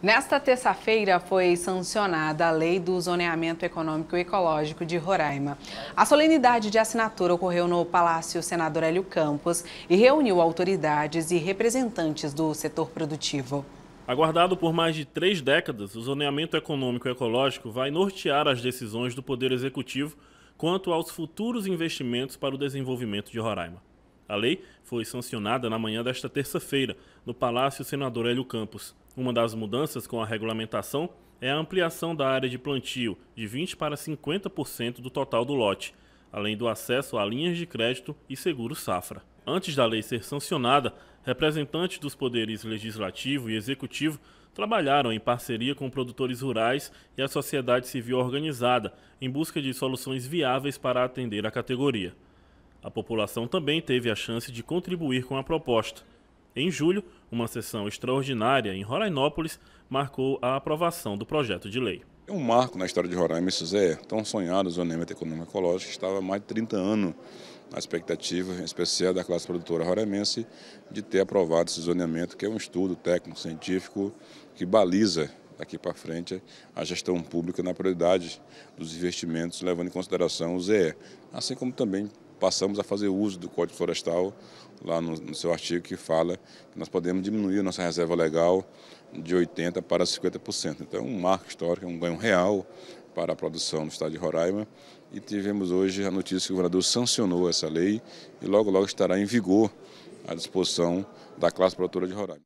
Nesta terça-feira foi sancionada a Lei do Zoneamento Econômico e Ecológico de Roraima. A solenidade de assinatura ocorreu no Palácio Senador Hélio Campos e reuniu autoridades e representantes do setor produtivo. Aguardado por mais de três décadas, o zoneamento econômico e ecológico vai nortear as decisões do Poder Executivo quanto aos futuros investimentos para o desenvolvimento de Roraima. A lei foi sancionada na manhã desta terça-feira, no Palácio Senador Hélio Campos. Uma das mudanças com a regulamentação é a ampliação da área de plantio de 20 para 50% do total do lote, além do acesso a linhas de crédito e seguro safra. Antes da lei ser sancionada, representantes dos poderes legislativo e executivo trabalharam em parceria com produtores rurais e a sociedade civil organizada em busca de soluções viáveis para atender a categoria. A população também teve a chance de contribuir com a proposta. Em julho, uma sessão extraordinária em Rorainópolis marcou a aprovação do projeto de lei. É um marco na história de Roraima, isso é tão sonhado, o zoneamento econômico ecológico, estava há mais de 30 anos a expectativa, em especial da classe produtora roraimense, de ter aprovado esse zoneamento, que é um estudo técnico, científico, que baliza daqui para frente a gestão pública na prioridade dos investimentos, levando em consideração o ZE, assim como também passamos a fazer uso do Código Florestal, lá no, no seu artigo que fala que nós podemos diminuir a nossa reserva legal de 80% para 50%. Então, um marco histórico, um ganho real para a produção no estado de Roraima. E tivemos hoje a notícia que o governador sancionou essa lei e logo, logo estará em vigor à disposição da classe produtora de Roraima.